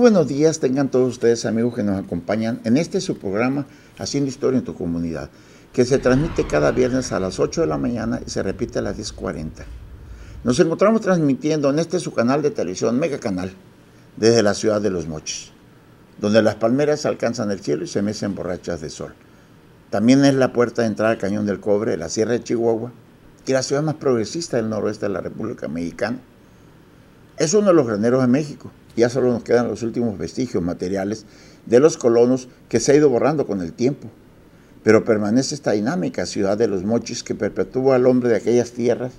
buenos días, tengan todos ustedes amigos que nos acompañan en este su programa Haciendo Historia en tu comunidad, que se transmite cada viernes a las 8 de la mañana y se repite a las 10.40. Nos encontramos transmitiendo en este su canal de televisión, Mega Canal, desde la ciudad de Los Moches, donde las palmeras alcanzan el cielo y se mecen borrachas de sol. También es la puerta de entrada al Cañón del Cobre, la Sierra de Chihuahua, y la ciudad más progresista del noroeste de la República Mexicana. Es uno de los graneros de México ya solo nos quedan los últimos vestigios materiales de los colonos que se ha ido borrando con el tiempo. Pero permanece esta dinámica ciudad de los mochis que perpetúa al hombre de aquellas tierras,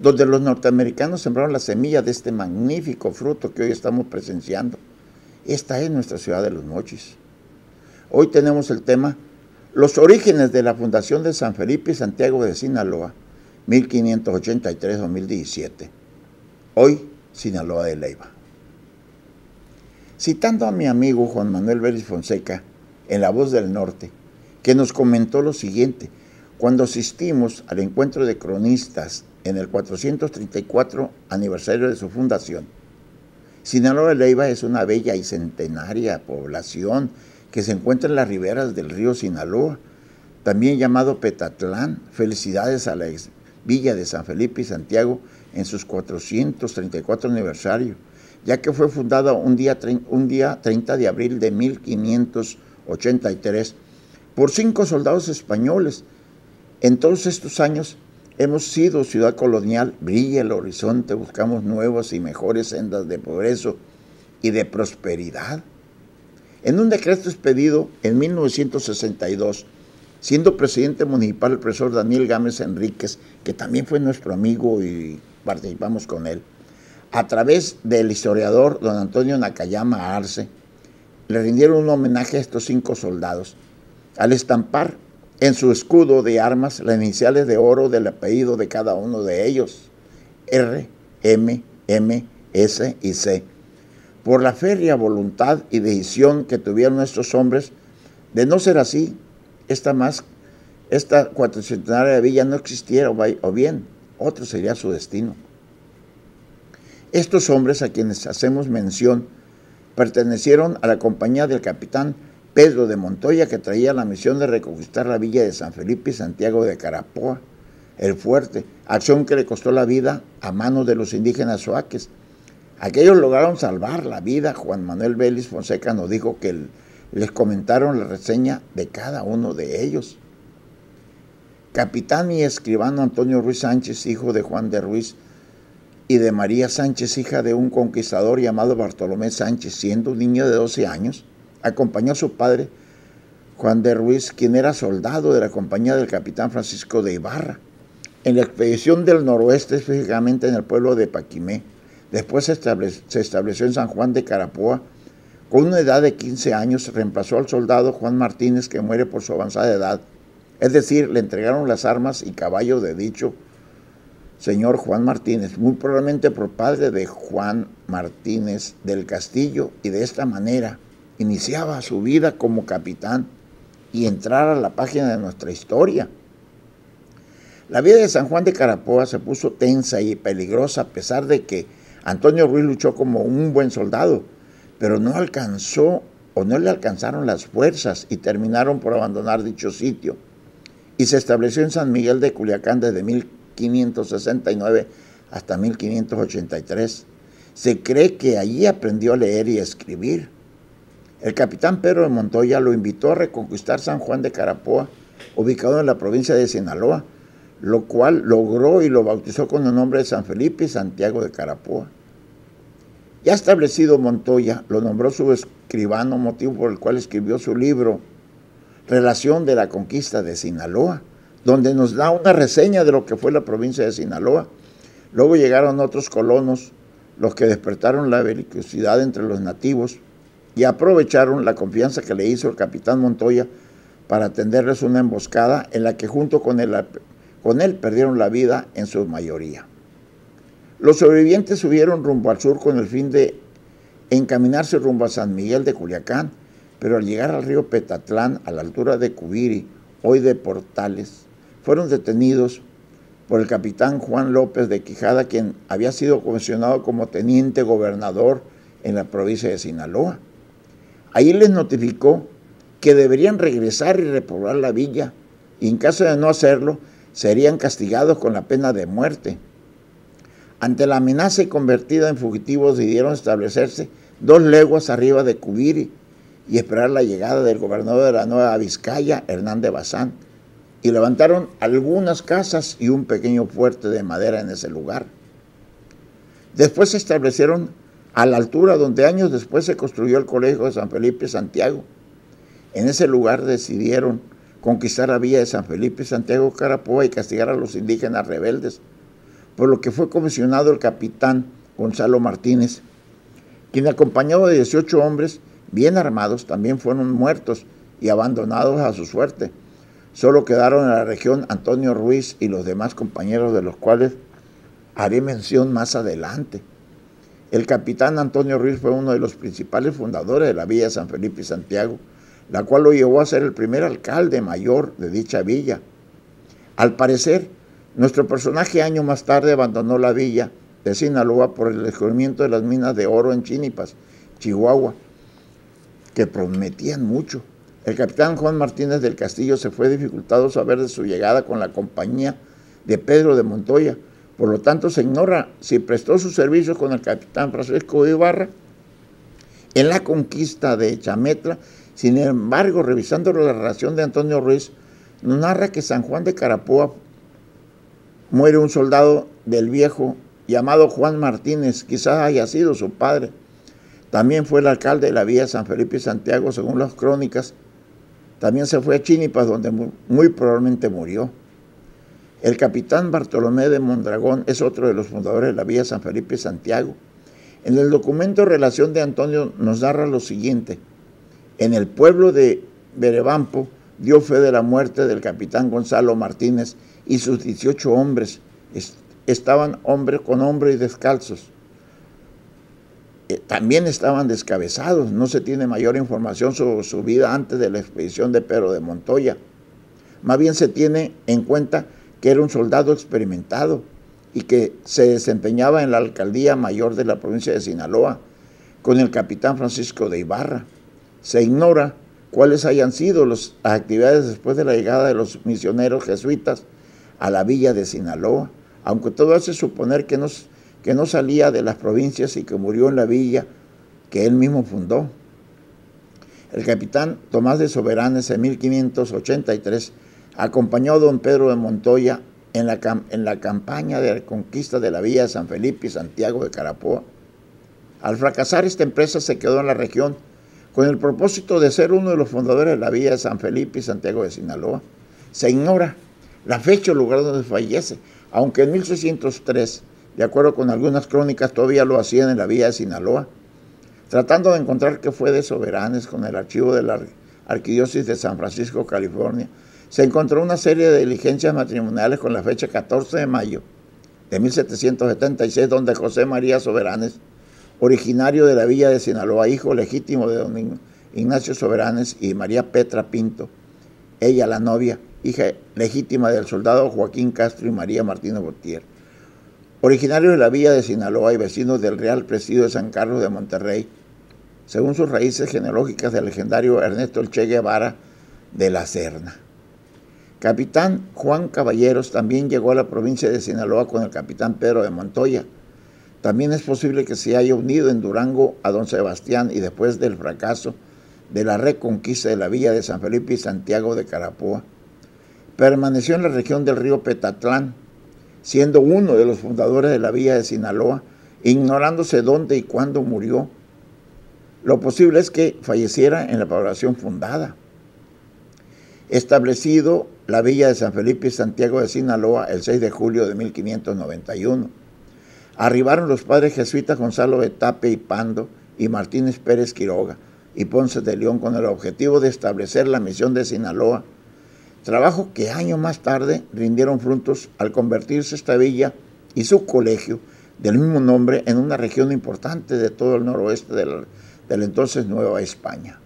donde los norteamericanos sembraron la semilla de este magnífico fruto que hoy estamos presenciando. Esta es nuestra ciudad de los mochis. Hoy tenemos el tema Los orígenes de la fundación de San Felipe y Santiago de Sinaloa, 1583-2017. Hoy, Sinaloa de Leiva citando a mi amigo Juan Manuel Vélez Fonseca en La Voz del Norte, que nos comentó lo siguiente, cuando asistimos al encuentro de cronistas en el 434 aniversario de su fundación. Sinaloa de Leiva es una bella y centenaria población que se encuentra en las riberas del río Sinaloa, también llamado Petatlán. Felicidades a la villa de San Felipe y Santiago en sus 434 aniversario ya que fue fundada un día, un día 30 de abril de 1583 por cinco soldados españoles. En todos estos años hemos sido ciudad colonial, brilla el horizonte, buscamos nuevas y mejores sendas de progreso y de prosperidad. En un decreto expedido en 1962, siendo presidente municipal el profesor Daniel Gámez Enríquez, que también fue nuestro amigo y participamos con él, a través del historiador don Antonio Nakayama Arce, le rindieron un homenaje a estos cinco soldados al estampar en su escudo de armas las iniciales de oro del apellido de cada uno de ellos, R, M, M, S y C, por la férrea voluntad y decisión que tuvieron estos hombres de no ser así, esta más, esta de villa no existiera o bien, otro sería su destino. Estos hombres a quienes hacemos mención pertenecieron a la compañía del capitán Pedro de Montoya que traía la misión de reconquistar la villa de San Felipe y Santiago de Carapoa, el fuerte, acción que le costó la vida a manos de los indígenas soaques. Aquellos lograron salvar la vida. Juan Manuel Vélez Fonseca nos dijo que les comentaron la reseña de cada uno de ellos. Capitán y escribano Antonio Ruiz Sánchez, hijo de Juan de Ruiz, y de María Sánchez, hija de un conquistador llamado Bartolomé Sánchez, siendo un niño de 12 años, acompañó a su padre Juan de Ruiz, quien era soldado de la compañía del capitán Francisco de Ibarra, en la expedición del noroeste, específicamente en el pueblo de Paquimé. Después se, estableció en San Juan de Carapoa. Con una edad de 15 años, reemplazó al soldado Juan Martínez, que muere por su avanzada edad. Es decir, le entregaron las armas y caballo de dicho señor Juan Martínez, muy probablemente por padre de Juan Martínez del Castillo, y de esta manera iniciaba su vida como capitán y entrar a la página de nuestra historia. La vida de San Juan de Carapoa se puso tensa y peligrosa a pesar de que Antonio Ruiz luchó como un buen soldado, pero no alcanzó o no le alcanzaron las fuerzas y terminaron por abandonar dicho sitio. Y se estableció en San Miguel de Culiacán desde 1500 1569 hasta 1583. Se cree que allí aprendió a leer y escribir. El capitán Pedro de Montoya lo invitó a reconquistar San Juan de Carapoa, ubicado en la provincia de Sinaloa, lo cual logró y lo bautizó con el nombre de San Felipe y Santiago de Carapoa. Ya establecido Montoya, lo nombró su escribano, motivo por el cual escribió su libro Relación de la Conquista de Sinaloa, donde nos da una reseña de lo que fue la provincia de Sinaloa. Luego llegaron otros colonos, los que despertaron la belicosidad entre los nativos y aprovecharon la confianza que le hizo el capitán Montoya para atenderles una emboscada en la que junto con él, con él perdieron la vida en su mayoría. Los sobrevivientes subieron rumbo al sur con el fin de encaminarse rumbo a San Miguel de Culiacán, pero al llegar al río Petatlán, a la altura de Cubiri, hoy de Portales, fueron detenidos por el capitán Juan López de Quijada, quien había sido comisionado como teniente gobernador en la provincia de Sinaloa. Ahí les notificó que deberían regresar y repoblar la villa, y en caso de no hacerlo, serían castigados con la pena de muerte. Ante la amenaza y convertida en fugitivos, decidieron establecerse dos leguas arriba de Cubiri y esperar la llegada del gobernador de la Nueva Vizcaya, Hernández Bazán y levantaron algunas casas y un pequeño fuerte de madera en ese lugar. Después se establecieron a la altura donde años después se construyó el Colegio de San Felipe Santiago. En ese lugar decidieron conquistar la villa de San Felipe Santiago Carapoa y castigar a los indígenas rebeldes, por lo que fue comisionado el capitán Gonzalo Martínez, quien acompañado de 18 hombres bien armados también fueron muertos y abandonados a su suerte Solo quedaron en la región Antonio Ruiz y los demás compañeros de los cuales haré mención más adelante. El capitán Antonio Ruiz fue uno de los principales fundadores de la Villa San Felipe y Santiago, la cual lo llevó a ser el primer alcalde mayor de dicha villa. Al parecer, nuestro personaje año más tarde abandonó la villa de Sinaloa por el descubrimiento de las minas de oro en Chinipas, Chihuahua, que prometían mucho. El capitán Juan Martínez del Castillo se fue dificultado saber de su llegada con la compañía de Pedro de Montoya. Por lo tanto, se ignora si prestó sus servicios con el capitán Francisco Ibarra en la conquista de Chametla. Sin embargo, revisando la relación de Antonio Ruiz, narra que San Juan de Carapoa muere un soldado del viejo llamado Juan Martínez, quizás haya sido su padre. También fue el alcalde de la vía San Felipe y Santiago, según las crónicas también se fue a Chinipas, donde muy, probablemente murió. El capitán Bartolomé de Mondragón es otro de los fundadores de la vía San Felipe Santiago. En el documento Relación de Antonio nos narra lo siguiente. En el pueblo de Berebampo dio fe de la muerte del capitán Gonzalo Martínez y sus 18 hombres. Estaban hombre con hombre y descalzos. Eh, también estaban descabezados. No se tiene mayor información sobre su vida antes de la expedición de Pedro de Montoya. Más bien se tiene en cuenta que era un soldado experimentado y que se desempeñaba en la alcaldía mayor de la provincia de Sinaloa con el capitán Francisco de Ibarra. Se ignora cuáles hayan sido las actividades después de la llegada de los misioneros jesuitas a la villa de Sinaloa, aunque todo hace suponer que no que no salía de las provincias y que murió en la villa que él mismo fundó. El capitán Tomás de Soberanes en 1583 acompañó a don Pedro de Montoya en la, en la campaña de la conquista de la villa de San Felipe y Santiago de Carapoa. Al fracasar esta empresa se quedó en la región con el propósito de ser uno de los fundadores de la villa de San Felipe y Santiago de Sinaloa. Se ignora la fecha o lugar donde fallece, aunque en 1603 de acuerdo con algunas crónicas, todavía lo hacían en la villa de Sinaloa, tratando de encontrar qué fue de Soberanes con el archivo de la Arquidiócesis de San Francisco, California. Se encontró una serie de diligencias matrimoniales con la fecha 14 de mayo de 1776, donde José María Soberanes, originario de la villa de Sinaloa, hijo legítimo de don Ignacio Soberanes y María Petra Pinto, ella la novia, hija legítima del soldado Joaquín Castro y María Martínez Gutiérrez. Originario de la villa de Sinaloa y vecino del Real Presidio de San Carlos de Monterrey, según sus raíces genealógicas del legendario Ernesto Elche Guevara de la Serna. Capitán Juan Caballeros también llegó a la provincia de Sinaloa con el capitán Pedro de Montoya. También es posible que se haya unido en Durango a don Sebastián y después del fracaso de la reconquista de la villa de San Felipe y Santiago de Carapoa. Permaneció en la región del río Petatlán, siendo uno de los fundadores de la Villa de Sinaloa, ignorándose dónde y cuándo murió. Lo posible es que falleciera en la población fundada. Establecido la Villa de San Felipe y Santiago de Sinaloa el 6 de julio de 1591. Arribaron los padres jesuitas Gonzalo de y Pando y Martínez Pérez Quiroga y Ponce de León con el objetivo de establecer la misión de Sinaloa trabajo que años más tarde rindieron frutos al convertirse esta villa y su colegio del mismo nombre en una región importante de todo el noroeste del, entonces Nueva España.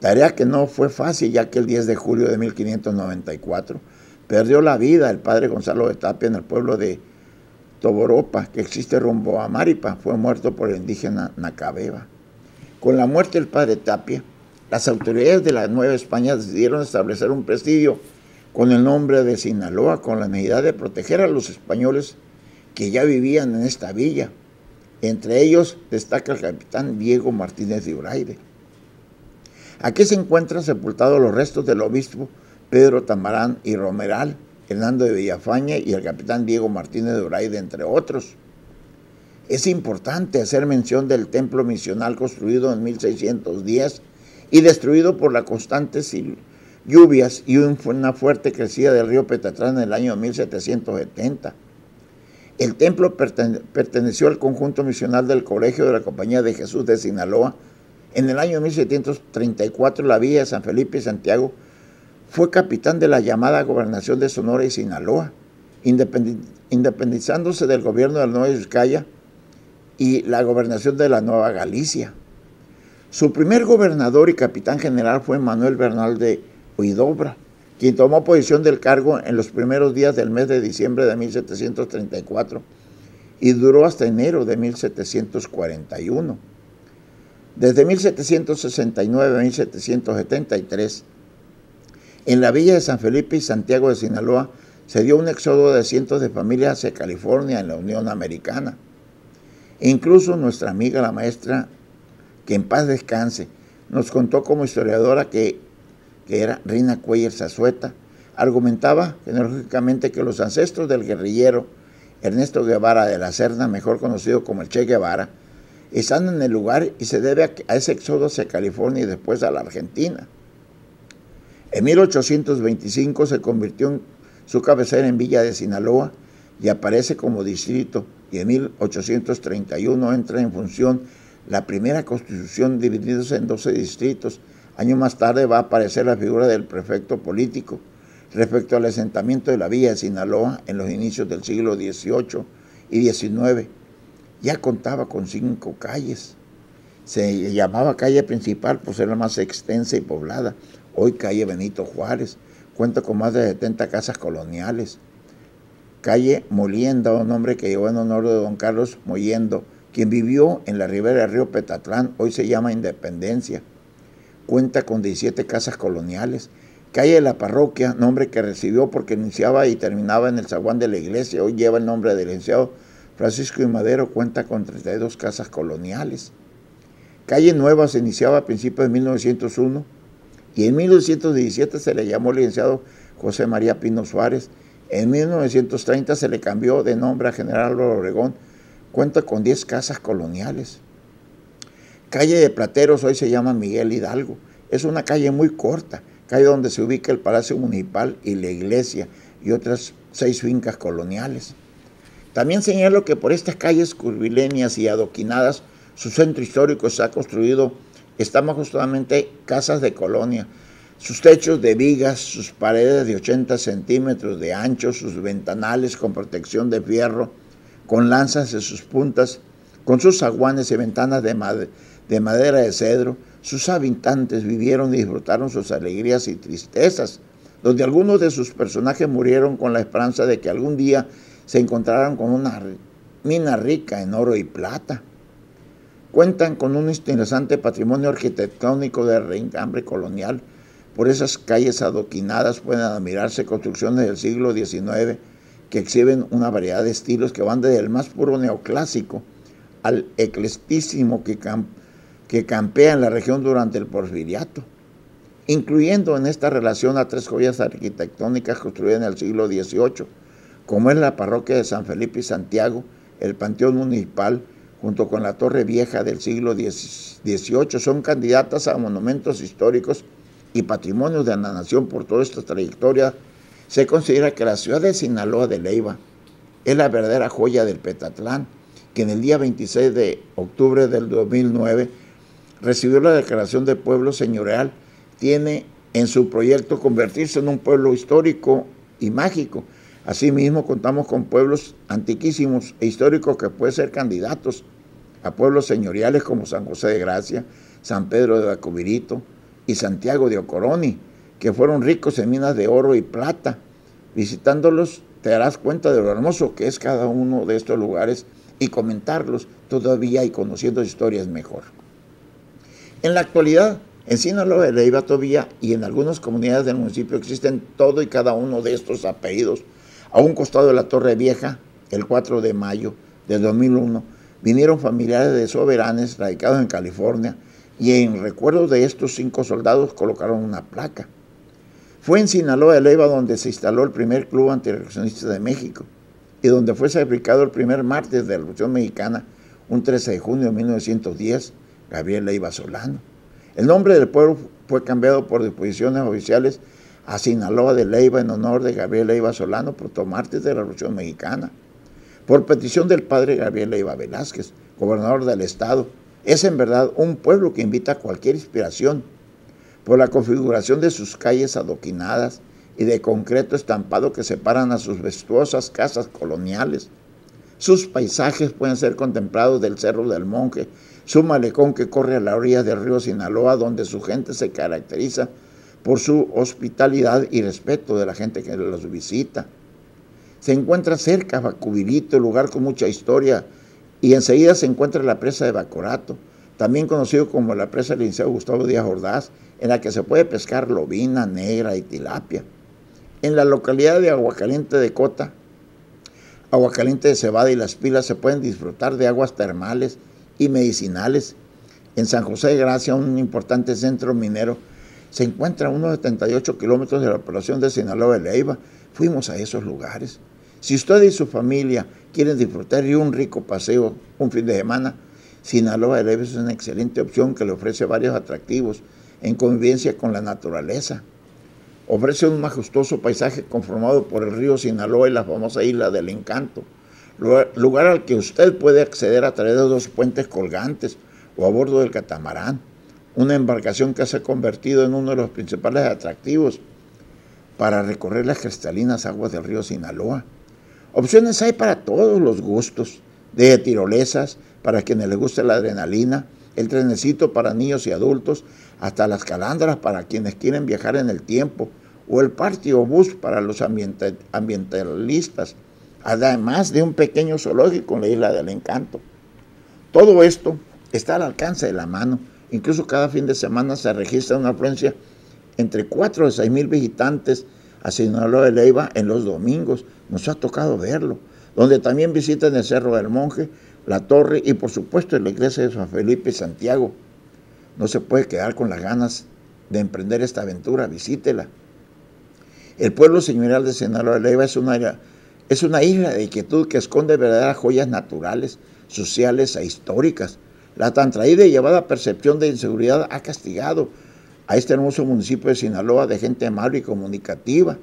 Tarea que no fue fácil ya que el 10 de julio de 1594 perdió la vida el padre Gonzalo de Tapia en el pueblo de Toboropa, que existe rumbo a Maripa, fue muerto por el indígena Nacabeba. Con la muerte del padre Tapia, las autoridades de la Nueva España decidieron establecer un presidio con el nombre de Sinaloa con la necesidad de proteger a los españoles que ya vivían en esta villa. Entre ellos destaca el capitán Diego Martínez de Uraide. Aquí se encuentran sepultados los restos del obispo Pedro Tamarán y Romeral, Hernando de Villafaña y el capitán Diego Martínez de Uraide, entre otros. Es importante hacer mención del templo misional construido en 1610 y destruido por las constantes lluvias y una fuerte crecida del río Petatrán en el año 1770. El templo perteneció al conjunto misional del Colegio de la Compañía de Jesús de Sinaloa. En el año 1734 la villa de San Felipe y Santiago fue capitán de la llamada Gobernación de Sonora y Sinaloa, independizándose del gobierno de la Nueva Vizcaya y la gobernación de la Nueva Galicia. Su primer gobernador y capitán general fue Manuel Bernal de Huidobra, quien tomó posición del cargo en los primeros días del mes de diciembre de 1734 y duró hasta enero de 1741. Desde 1769 a 1773, en la villa de San Felipe y Santiago de Sinaloa se dio un éxodo de cientos de familias de California en la Unión Americana. Incluso nuestra amiga la maestra que en paz descanse, nos contó como historiadora que, era Rina Cuellar Zazueta, argumentaba enérgicamente que los ancestros del guerrillero Ernesto Guevara de la Serna, mejor conocido como el Che Guevara, están en el lugar y se debe a, ese éxodo hacia California y después a la Argentina. En 1825 se convirtió en su cabecera en Villa de Sinaloa y aparece como distrito y en 1831 entra en función la primera constitución divididos en 12 distritos. Años más tarde va a aparecer la figura del prefecto político. Respecto al asentamiento de la villa de Sinaloa en los inicios del siglo XVIII y XIX, ya contaba con cinco calles. Se llamaba calle principal por ser la más extensa y poblada, hoy calle Benito Juárez. Cuenta con más de 70 casas coloniales. Calle Molienda, un nombre que llevó en honor de don Carlos Mollendo, quien vivió en la ribera del río Petatlán, hoy se llama Independencia. Cuenta con 17 casas coloniales. Calle de la Parroquia, nombre que recibió porque iniciaba y terminaba en el zaguán de la iglesia, hoy lleva el nombre del licenciado Francisco y Madero, cuenta con 32 casas coloniales. Calle Nueva se iniciaba a principios de 1901 y en 1917 se le llamó licenciado José María Pino Suárez. En 1930 se le cambió de nombre a General Obregón Cuenta con 10 casas coloniales. Calle de Plateros hoy se llama Miguel Hidalgo. Es una calle muy corta, calle donde se ubica el Palacio Municipal y la iglesia y otras seis fincas coloniales. También señalo que por estas calles curvilíneas y adoquinadas, su centro histórico se ha construido, estamos justamente casas de colonia, sus techos de vigas, sus paredes de 80 centímetros de ancho, sus ventanales con protección de fierro, con lanzas en sus puntas, con sus aguanes y ventanas de, de madera de cedro, sus habitantes vivieron y disfrutaron sus alegrías y tristezas, donde algunos de sus personajes murieron con la esperanza de que algún día se encontraran con una mina rica en oro y plata. Cuentan con un interesante patrimonio arquitectónico de reencambre colonial. Por esas calles adoquinadas pueden admirarse construcciones del siglo XIX que exhiben una variedad de estilos que van desde el más puro neoclásico al eclecticismo que, que campea en la región durante el porfiriato, incluyendo en esta relación a tres joyas arquitectónicas construidas en el siglo XVIII, como es la parroquia de San Felipe y Santiago, el Panteón Municipal, junto con la Torre Vieja del siglo XVIII, son candidatas a monumentos históricos y patrimonios de la nación por toda esta trayectoria se considera que la ciudad de Sinaloa de Leiva es la verdadera joya del Petatlán, que en el día 26 de octubre del 2009 recibió la declaración de pueblo señorial, tiene en su proyecto convertirse en un pueblo histórico y mágico. Asimismo, contamos con pueblos antiquísimos e históricos que pueden ser candidatos a pueblos señoriales como San José de Gracia, San Pedro de Bacubirito y Santiago de Ocoroni, que fueron ricos en minas de oro y plata. Visitándolos te darás cuenta de lo hermoso que es cada uno de estos lugares y comentarlos todavía y conociendo historias mejor. En la actualidad, en Sinaloa de Leiva Tobía y en algunas comunidades del municipio existen todo y cada uno de estos apellidos. A un costado de la Torre Vieja, el 4 de mayo de 2001, vinieron familiares de soberanes radicados en California y en recuerdo de estos cinco soldados colocaron una placa. Fue en Sinaloa de Leiva donde se instaló el primer club antirreaccionista de México y donde fue sacrificado el primer martes de la Revolución Mexicana, un 13 de junio de 1910, Gabriel Leiva Solano. El nombre del pueblo fue cambiado por disposiciones oficiales a Sinaloa de Leiva en honor de Gabriel Leiva Solano, Martes de la Revolución Mexicana, por petición del padre Gabriel Leiva Velázquez, gobernador del estado. Es en verdad un pueblo que invita a cualquier inspiración por la configuración de sus calles adoquinadas y de concreto estampado que separan a sus vestuosas casas coloniales. Sus paisajes pueden ser contemplados del Cerro del Monje, su malecón que corre a la orilla del río Sinaloa, donde su gente se caracteriza por su hospitalidad y respeto de la gente que los visita. Se encuentra cerca Bacubilito, lugar con mucha historia, y enseguida se encuentra la presa de Bacorato, también conocido como la presa del Liceo Gustavo Díaz Ordaz, en la que se puede pescar lobina, negra y tilapia. En la localidad de Aguacaliente de Cota, Aguacaliente de Cebada y Las Pilas se pueden disfrutar de aguas termales y medicinales. En San José de Gracia, un importante centro minero, se encuentra a unos 78 kilómetros de la población de Sinaloa de Leiva. Fuimos a esos lugares. Si usted y su familia quieren disfrutar de un rico paseo un fin de semana, Sinaloa de Leiva es una excelente opción que le ofrece varios atractivos en convivencia con la naturaleza. Ofrece un majestuoso paisaje conformado por el río Sinaloa y la famosa isla del encanto, lugar, al que usted puede acceder a través de dos puentes colgantes o a bordo del catamarán, una embarcación que se ha convertido en uno de los principales atractivos para recorrer las cristalinas aguas del río Sinaloa. Opciones hay para todos los gustos, de tirolesas, para quienes les guste la adrenalina, el trenecito para niños y adultos, hasta las calandras para quienes quieren viajar en el tiempo, o el party o bus para los ambientalistas, además de un pequeño zoológico en la Isla del Encanto. Todo esto está al alcance de la mano. Incluso cada fin de semana se registra una afluencia entre 4 y 6 mil visitantes a Sinaloa de Leiva en los domingos. Nos ha tocado verlo. Donde también visitan el Cerro del Monje la torre y por supuesto la iglesia de San Felipe y Santiago. No se puede quedar con las ganas de emprender esta aventura, visítela. El pueblo señorial de Sinaloa Leiva es una, es una isla de inquietud que esconde verdaderas joyas naturales, sociales e históricas. La tan traída y llevada percepción de inseguridad ha castigado a este hermoso municipio de Sinaloa de gente amable y comunicativa,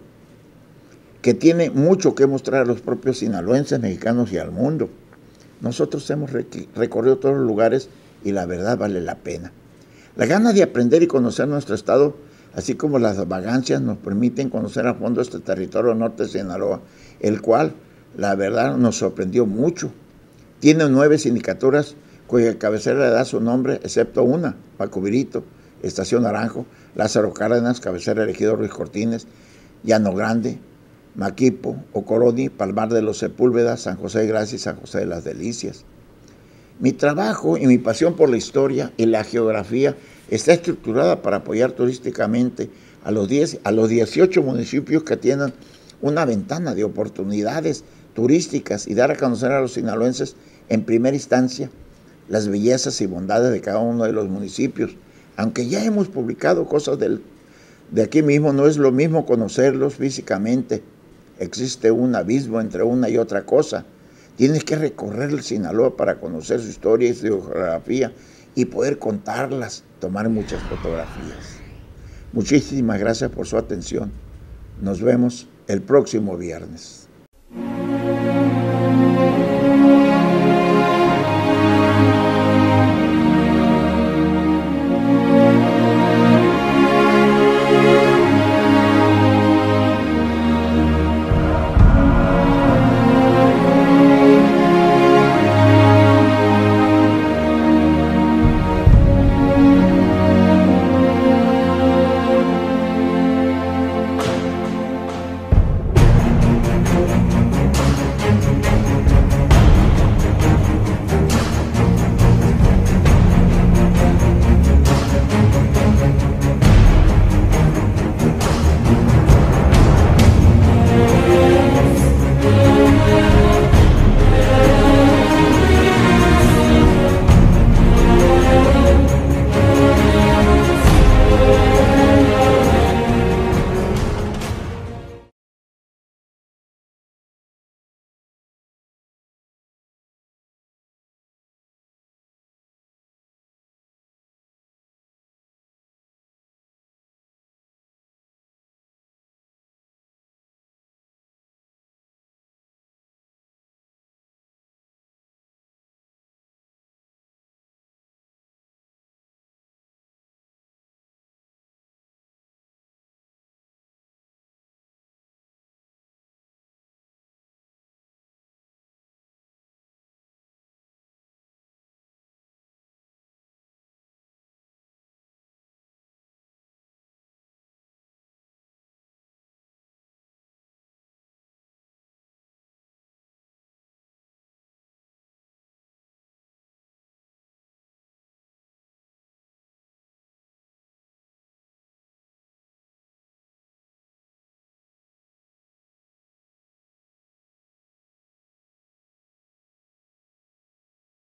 que tiene mucho que mostrar a los propios sinaloenses, mexicanos y al mundo. Nosotros hemos recorrido todos los lugares y la verdad vale la pena. La gana de aprender y conocer nuestro estado, así como las vagancias, nos permiten conocer a fondo este territorio norte de Sinaloa, el cual, la verdad, nos sorprendió mucho. Tiene nueve sindicaturas cuya cabecera le da su nombre, excepto una, Virito, Estación Naranjo, Lázaro Cárdenas, cabecera elegido Ruiz Cortines, Llano Grande, Maquipo, Ocoroni, Palmar de los Sepúlvedas, San José de Gracia y San José de las Delicias. Mi trabajo y mi pasión por la historia y la geografía está estructurada para apoyar turísticamente a los, 10, 18 municipios que tienen una ventana de oportunidades turísticas y dar a conocer a los sinaloenses en primera instancia las bellezas y bondades de cada uno de los municipios. Aunque ya hemos publicado cosas de aquí mismo, no es lo mismo conocerlos físicamente existe un abismo entre una y otra cosa. Tienes que recorrer el Sinaloa para conocer su historia y su geografía y poder contarlas, tomar muchas fotografías. Muchísimas gracias por su atención. Nos vemos el próximo viernes.